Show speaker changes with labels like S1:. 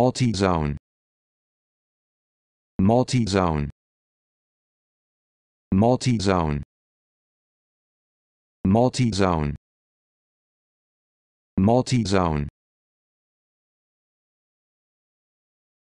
S1: multi-zone multi-zone multi-zone multi-zone multi-zone